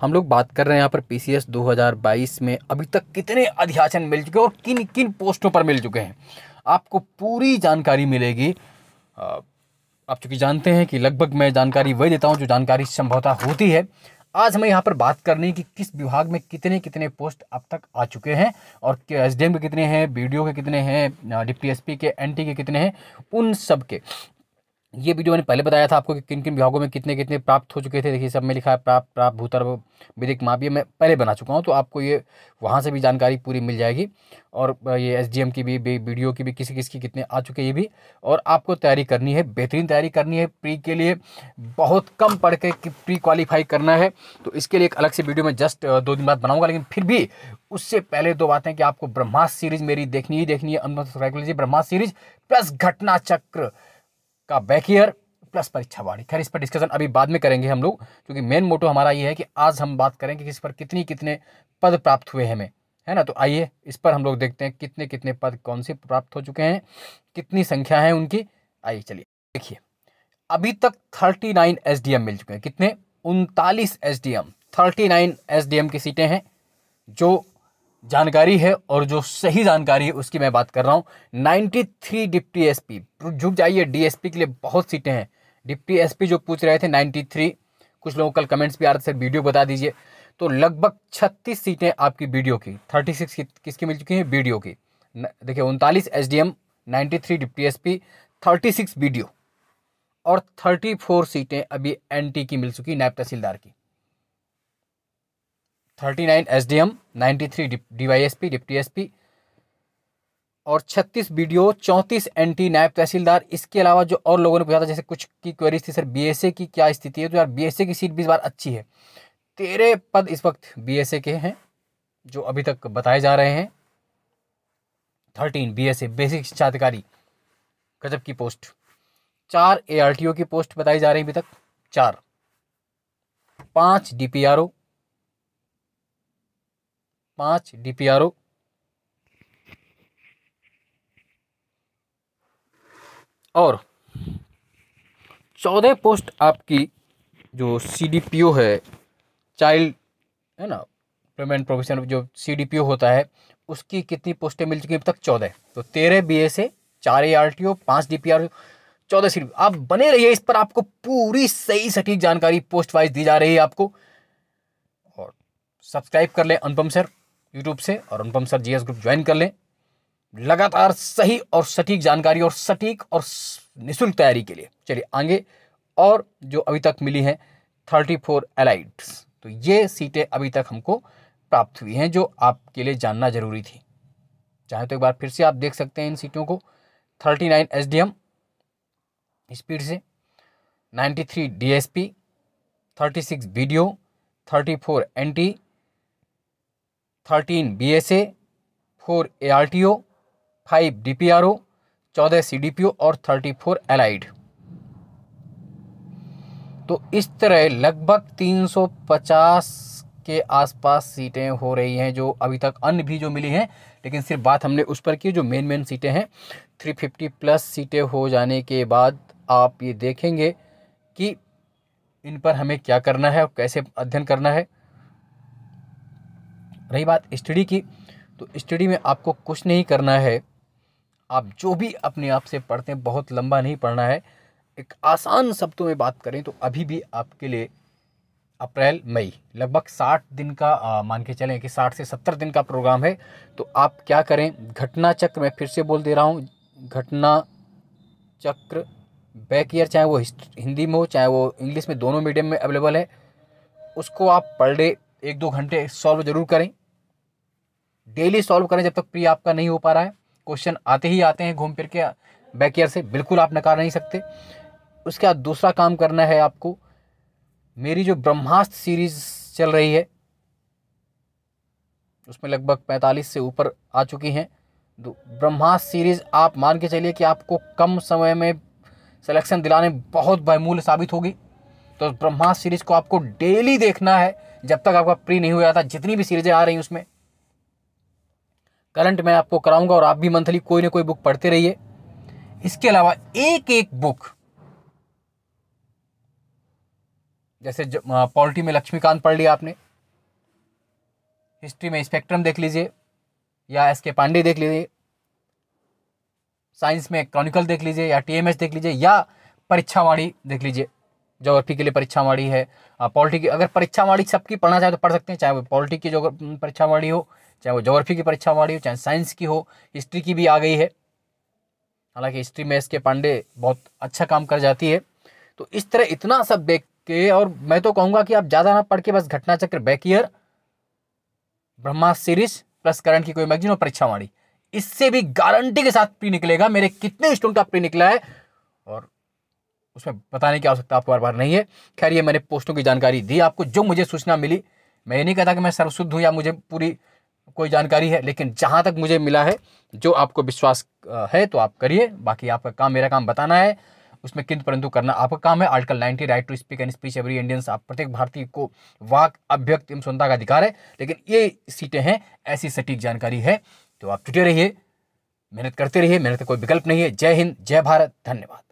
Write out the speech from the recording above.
हम लोग बात कर रहे हैं यहाँ पर पी 2022 में अभी तक कितने अध्याचन मिल चुके हैं और किन किन पोस्टों पर मिल चुके हैं आपको पूरी जानकारी मिलेगी आप चूँकि जानते हैं कि लगभग मैं जानकारी वही देता हूँ जो जानकारी संभवतः होती है आज हमें यहाँ पर बात करनी है कि किस विभाग में कितने कितने पोस्ट अब तक आ चुके हैं और एस डी के कितने हैं बी के कितने हैं डिप्टी एस के एन के कितने हैं उन सब के ये वीडियो मैंने पहले बताया था आपको कि किन किन विभागों में कितने कितने प्राप्त हो चुके थे देखिए सब में लिखा है प्राप्त प्राप्त भूतर्व विधिक माप ये मैं पहले बना चुका हूँ तो आपको ये वहाँ से भी जानकारी पूरी मिल जाएगी और ये एस की भी वीडियो की भी किसी किसकी कितने आ चुके ये भी और आपको तैयारी करनी है बेहतरीन तैयारी करनी है प्री के लिए बहुत कम पढ़ के प्री क्वालिफाई करना है तो इसके लिए एक अलग से वीडियो मैं जस्ट दो दिन बाद बनाऊँगा लेकिन फिर भी उससे पहले दो बातें कि आपको ब्रह्मास्त्र सीरीज़ मेरी देखनी ही देखनी है अनुभव साइकोलॉजी ब्रह्मास्त्र सीरीज़ प्लस घटना चक्र का बैक ईयर प्लस परीक्षा वाणी खैर इस पर डिस्कशन अभी बाद में करेंगे हम लोग क्योंकि मेन मोटो हमारा ये है कि आज हम बात करेंगे कि इस पर कितनी कितने पद प्राप्त हुए हमें है ना तो आइए इस पर हम लोग देखते हैं कितने कितने पद कौन से प्राप्त हो चुके हैं कितनी संख्या है उनकी आइए चलिए देखिए अभी तक thirty nine S D M मिल चुके हैं कितने उनतालीस S D M thirty nine S D M की सीटें हैं जो जानकारी है और जो सही जानकारी है उसकी मैं बात कर रहा हूँ 93 डिप्टी एस पी झुक जाइए डीएसपी के लिए बहुत सीटें हैं डिप्टी एसपी जो पूछ रहे थे 93 कुछ लोगों कल कमेंट्स भी आ रहे थे सर वीडियो बता दीजिए तो लगभग 36 सीटें आपकी वीडियो की 36 की किसकी मिल चुकी हैं वीडियो की देखिए उनतालीस S D M ninety three deputy S P thirty six B D O और थर्टी फोर सीटें अभी एन टी की मिल चुकी नायब तहसीलदार की thirty nine S D M ninety three D Y S P deputy S P और छत्तीस बी डी ओ चौंतीस एन टी नायब तहसीलदार इसके अलावा जो और लोगों ने पूछा था जैसे कुछ की क्वेरीज थी सर बी एस ए की क्या स्थिति है तो यार बी एस ए की सीट भी इस बार अच्छी है तेरह पद इस वक्त बी एस ए के हैं जो अभी तक बताए जा रहे हैं thirteen B S A basic शिक्षा अधिकारी गजब की पोस्ट चार ए आर टी ओ की पोस्ट बताई जा रही अभी तक चार पाँच डी पी आर ओ पांच डीपीआरओ और चौदह पोस्ट आपकी जो सीडीपीओ है चाइल्ड है ना पेमेंट प्रोविजन जो सीडीपीओ होता है उसकी कितनी पोस्टें मिल चुकी अब तक चौदह तो तेरह बी एस ए चार ए आर टी ओ पाँच डी पी आर चौदह सी आप बने रहिए इस पर आपको पूरी सही सटीक जानकारी पोस्ट वाइज दी जा रही है आपको और सब्सक्राइब कर लें अनुपम सर यूट्यूब से और Anupam sir GS group join कर लें लगातार सही और सटीक जानकारी और सटीक और निःशुल्क तैयारी के लिए चलिए आगे और जो अभी तक मिली हैं थर्टी फोर एलाइड्स तो ये सीटें अभी तक हमको प्राप्त हुई हैं जो आपके लिए जानना जरूरी थी चाहे तो एक बार फिर से आप देख सकते हैं इन सीटों को thirty nine S D M speed से ninety three D S P thirty six B D O thirty four N T thirteen B S A four A R T O five D P R O चौदह C D P O और thirty four allied तो इस तरह लगभग तीन सौ पचास के आसपास सीटें हो रही हैं जो अभी तक अन्य भी जो मिली हैं लेकिन सिर्फ बात हमने उस पर की जो मेन मेन सीटें हैं थ्री फिफ्टी प्लस सीटें हो जाने के बाद आप ये देखेंगे कि इन पर हमें क्या करना है और कैसे अध्ययन करना है रही बात स्टडी की तो स्टडी में आपको कुछ नहीं करना है आप जो भी अपने आप से पढ़ते हैं बहुत लंबा नहीं पढ़ना है एक आसान शब्दों में बात करें तो अभी भी आपके लिए अप्रैल मई लगभग साठ दिन का आ, मान के चलें कि साठ से सत्तर दिन का प्रोग्राम है तो आप क्या करें घटना चक्र मैं फिर से बोल दे रहा हूँ घटना चक्र बैक ईयर चाहे वो हिंदी में हो चाहे वो इंग्लिश में दोनों मीडियम में अवेलेबल है उसको आप पर डे एक दो घंटे सॉल्व जरूर करें डेली सॉल्व करें जब तक प्री आपका नहीं हो पा रहा है क्वेश्चन आते ही आते हैं घूम फिर के बैक ईयर से बिल्कुल आप नकार नहीं सकते उसके बाद दूसरा काम करना है आपको मेरी जो ब्रह्मास्त्र सीरीज चल रही है उसमें लगभग पैंतालीस से ऊपर आ चुकी हैं ब्रह्मास्त्र सीरीज़ आप मान के चलिए कि आपको कम समय में सिलेक्शन दिलाने बहुत बहमूल्य साबित होगी तो ब्रह्मास्त्र सीरीज़ को आपको डेली देखना है जब तक आपका प्री नहीं हो जाता जितनी भी सीरीज़ें आ रही हैं उसमें करंट मैं आपको कराऊंगा और आप भी मंथली कोई ना कोई बुक पढ़ते रहिए इसके अलावा एक एक बुक जैसे पॉलिटी में लक्ष्मीकांत पढ़ लिया आपने हिस्ट्री में स्पेक्ट्रम देख लीजिए या एस के पांडे देख लीजिए साइंस में क्रॉनिकल देख लीजिए या टीएमएस देख लीजिए या परीक्षावाणी देख लीजिए जोग्राफी के लिए परीक्षावाणी है पॉलिटी की अगर परीक्षावाणी सबकी पढ़ना चाहे तो पढ़ सकते हैं चाहे वो पॉलिटी की जो परीक्षावाणी हो चाहे वो जोग्राफी की परीक्षा हमारी हो चाहे साइंस की हो हिस्ट्री की भी आ गई है हालांकि हिस्ट्री में इसके पांडे बहुत अच्छा काम कर जाती है तो इस तरह इतना सब देख के और मैं तो कहूँगा कि आप ज़्यादा ना पढ़ के बस घटना चक्र back year Brahma series plus current की कोई मैगजीन और परीक्षा मारी इससे भी गारंटी के साथ प्री निकलेगा मेरे कितने स्टूडेंट का प्री निकला है और उसमें बताने की आवश्यकता आपको बार बार नहीं है खैर ये मैंने पोस्टों की जानकारी दी आपको जो मुझे सूचना मिली मैं ये नहीं कहता कि मैं सर्वशुद्ध हूँ या मुझे पूरी कोई जानकारी है लेकिन जहाँ तक मुझे मिला है जो आपको विश्वास है तो आप करिए बाकी आपका काम मेरा काम बताना है उसमें किंतु परंतु करना आपका काम है article ninety right to speak and speech every Indians आप प्रत्येक भारतीय को वाक अभ्यक्त एवं सुनता का अधिकार है लेकिन ये सीटें हैं ऐसी सटीक जानकारी है तो आप जुटे रहिए मेहनत करते रहिए मेहनत का कोई विकल्प नहीं है जय हिंद जय भारत धन्यवाद